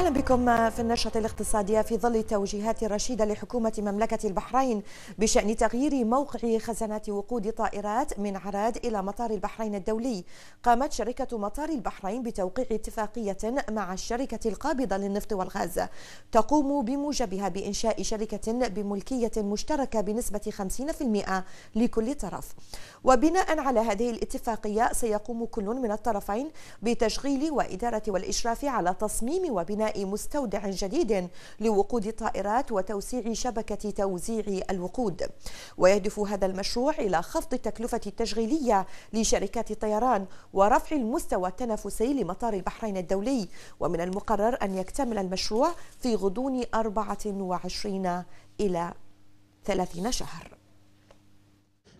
أهلا بكم في النشرة الاقتصادية في ظل توجيهات رشيدة لحكومة مملكة البحرين بشأن تغيير موقع خزانات وقود طائرات من عراد إلى مطار البحرين الدولي قامت شركة مطار البحرين بتوقيع اتفاقية مع الشركة القابضة للنفط والغاز تقوم بموجبها بإنشاء شركة بملكية مشتركة بنسبة 50% لكل طرف وبناء على هذه الاتفاقية سيقوم كل من الطرفين بتشغيل وإدارة والإشراف على تصميم وبناء مستودع جديد لوقود الطائرات وتوسيع شبكة توزيع الوقود ويهدف هذا المشروع إلى خفض التكلفة التشغيلية لشركات الطيران ورفع المستوى التنافسي لمطار البحرين الدولي ومن المقرر أن يكتمل المشروع في غضون 24 إلى 30 شهر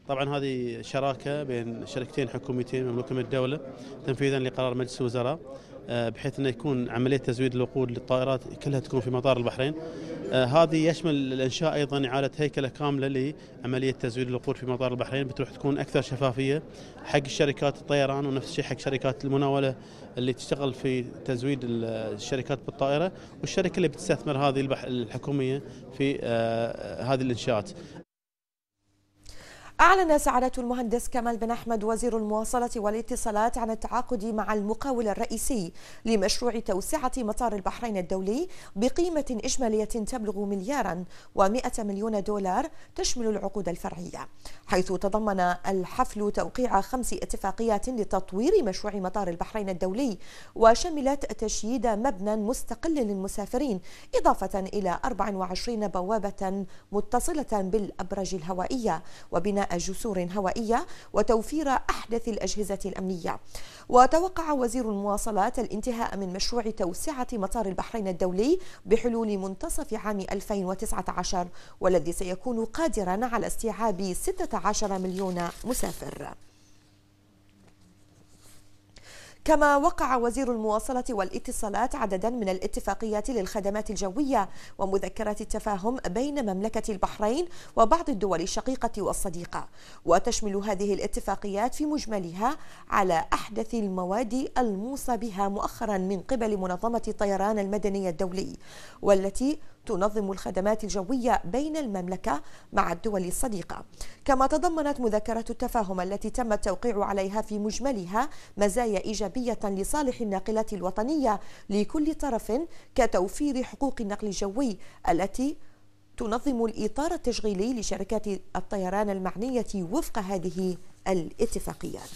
طبعا هذه شراكه بين شركتين حكوميتين مملوكه من الدوله تنفيذا لقرار مجلس الوزراء آه، بحيث انه يكون عمليه تزويد الوقود للطائرات كلها تكون في مطار البحرين. آه، هذه يشمل الانشاء ايضا اعاده هيكله كامله لعمليه تزويد الوقود في مطار البحرين بتروح تكون اكثر شفافيه حق شركات الطيران ونفس الشيء حق شركات المناوله اللي تشتغل في تزويد الشركات بالطائره والشركه اللي بتستثمر هذه الحكوميه في آه، هذه الانشاءات. أعلن سعادة المهندس كمال بن أحمد وزير المواصلة والاتصالات عن التعاقد مع المقاول الرئيسي لمشروع توسعة مطار البحرين الدولي بقيمة إجمالية تبلغ مليارا و100 مليون دولار تشمل العقود الفرعية حيث تضمن الحفل توقيع خمس اتفاقيات لتطوير مشروع مطار البحرين الدولي وشملت تشييد مبنى مستقل للمسافرين إضافة إلى 24 بوابة متصلة بالأبراج الهوائية وبناء جسور هوائية وتوفير أحدث الأجهزة الأمنية وتوقع وزير المواصلات الانتهاء من مشروع توسعة مطار البحرين الدولي بحلول منتصف عام 2019 والذي سيكون قادرا على استيعاب 16 مليون مسافر كما وقع وزير المواصلة والاتصالات عددا من الاتفاقيات للخدمات الجوية ومذكرات التفاهم بين مملكة البحرين وبعض الدول الشقيقة والصديقة وتشمل هذه الاتفاقيات في مجملها على أحدث المواد الموصى بها مؤخرا من قبل منظمة الطيران المدني الدولي والتي تنظم الخدمات الجوية بين المملكة مع الدول الصديقة كما تضمنت مذكرة التفاهم التي تم التوقيع عليها في مجملها مزايا إيجابية لصالح الناقلات الوطنية لكل طرف كتوفير حقوق النقل الجوي التي تنظم الإطار التشغيلي لشركات الطيران المعنية وفق هذه الاتفاقيات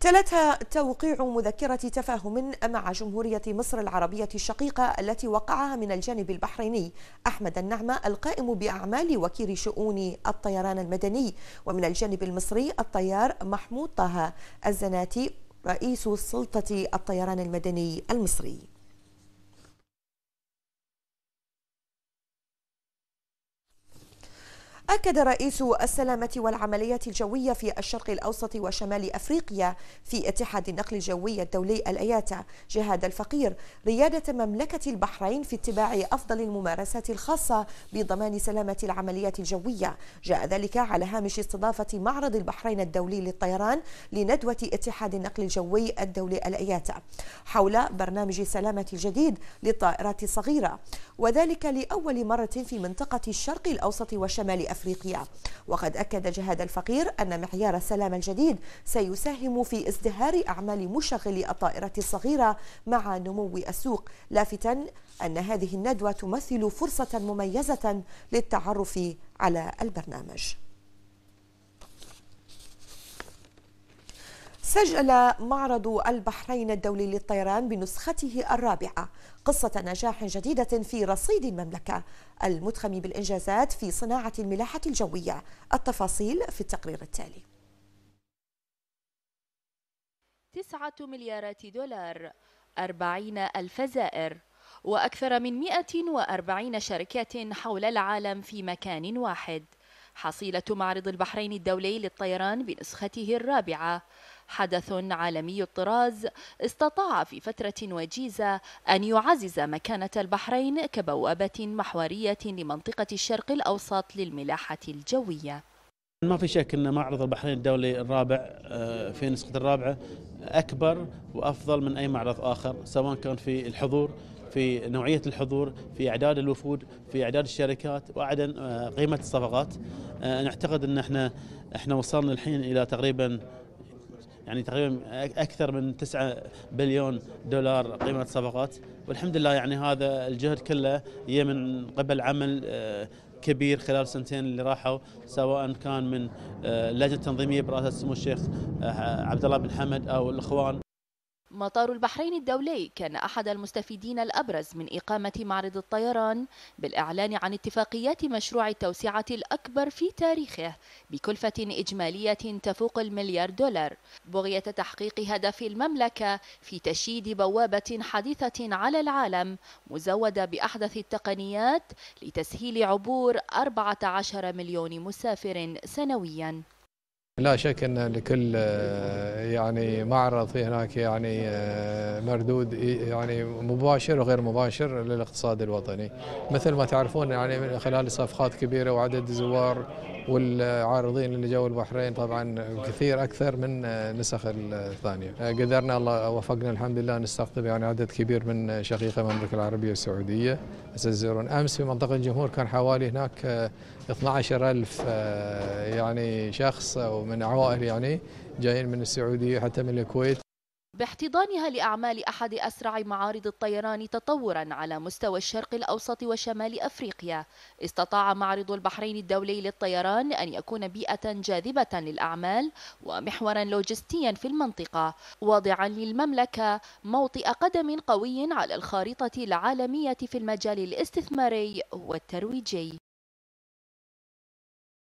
تلتها توقيع مذكرة تفاهم مع جمهورية مصر العربية الشقيقة التي وقعها من الجانب البحريني أحمد النعمة القائم بأعمال وكيل شؤون الطيران المدني ومن الجانب المصري الطيار محمود طه الزناتي رئيس سلطة الطيران المدني المصري أكد رئيس السلامة والعملية الجوية في الشرق الأوسط وشمال أفريقيا في اتحاد النقل الجوي الدولي الأياتا جهاد الفقير ريادة مملكة البحرين في اتباع أفضل الممارسات الخاصة بضمان سلامة العملية الجوية جاء ذلك على هامش استضافة معرض البحرين الدولي للطيران لندوة اتحاد النقل الجوي الدولي الأياتا حول برنامج السلامة الجديد للطائرات الصغيرة وذلك لأول مرة في منطقة الشرق الأوسط وشمال أفريقيا أفريقيا وقد أكد جهاد الفقير أن معيار السلام الجديد سيساهم في ازدهار أعمال مشغلي الطائرة الصغيرة مع نمو السوق لافتا أن هذه الندوة تمثل فرصة مميزة للتعرف على البرنامج سجل معرض البحرين الدولي للطيران بنسخته الرابعة قصة نجاح جديدة في رصيد المملكة المتخم بالإنجازات في صناعة الملاحة الجوية التفاصيل في التقرير التالي تسعة مليارات دولار أربعين ألف زائر وأكثر من 140 شركة حول العالم في مكان واحد حصيلة معرض البحرين الدولي للطيران بنسخته الرابعة حدث عالمي الطراز استطاع في فترة وجيزة أن يعزز مكانة البحرين كبوابة محورية لمنطقة الشرق الأوسط للملاحة الجوية ما في شك ان معرض البحرين الدولي الرابع آه، في نسخة الرابعة أكبر وأفضل من أي معرض آخر سواء كان في الحضور في نوعية الحضور في أعداد الوفود في أعداد الشركات وعدم آه، قيمة الصفقات آه، نعتقد أن احنا احنا وصلنا الحين إلى تقريبا يعني تقريبا اكثر من 9 بليون دولار قيمه صفقات والحمد لله يعني هذا الجهد كله هي من قبل عمل آه، كبير خلال سنتين اللي راحوا سواء كان من اللجنه آه، التنظيميه برئاسه سمو الشيخ آه، عبد الله بن حمد او الاخوان مطار البحرين الدولي كان أحد المستفيدين الأبرز من إقامة معرض الطيران بالإعلان عن اتفاقيات مشروع التوسعة الأكبر في تاريخه بكلفة إجمالية تفوق المليار دولار بغية تحقيق هدف المملكة في تشييد بوابة حديثة على العالم مزودة بأحدث التقنيات لتسهيل عبور 14 مليون مسافر سنوياً لا شك ان لكل آه، يعني معرض في هناك يعني آه، مردود يعني مباشر وغير مباشر للاقتصاد الوطني مثل ما تعرفون يعني من خلال صفقات كبيره وعدد زوار والعارضين اللي جو البحرين طبعا كثير اكثر من النسخ الثانيه آه، قدرنا الله وفقنا الحمد لله نستقطب يعني عدد كبير من شقيقه المملكه العربيه السعوديه يزورون امس في منطقه الجمهور كان حوالي هناك 12000 آه، آه، يعني شخص او من عوائل يعني جايين من السعوديه حتى من الكويت باحتضانها لأعمال أحد أسرع معارض الطيران تطورا على مستوى الشرق الأوسط وشمال أفريقيا استطاع معرض البحرين الدولي للطيران أن يكون بيئة جاذبة للأعمال ومحورا لوجستيا في المنطقة واضعا للمملكة موطئ قدم قوي على الخارطة العالمية في المجال الاستثماري والترويجي